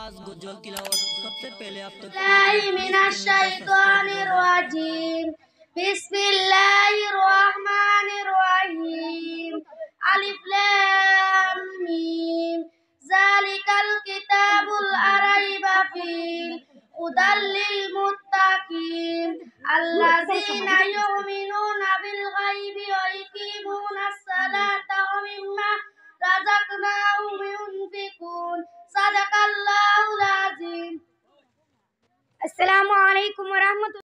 আওয়াজ গজল তিলাওয়াত सबसे पहले आप तो মিনাশ শাইতানির রাজিম বিসমিল্লাহির রহমানির রহিম আলিফ লাম মিম জালিকাল কিতাবুল আরাইবা ফিল হুদাল লিল মুত্তাকিন আল্লাযিনা ইউমিনুনা বিল গায়বি ওয়া ইকিমুনাস সালাতা ওয়া মিম্মা রাযাকনাহুম ইউনফিকুন அஸ்லாம் வலைக்கம் வரமத்து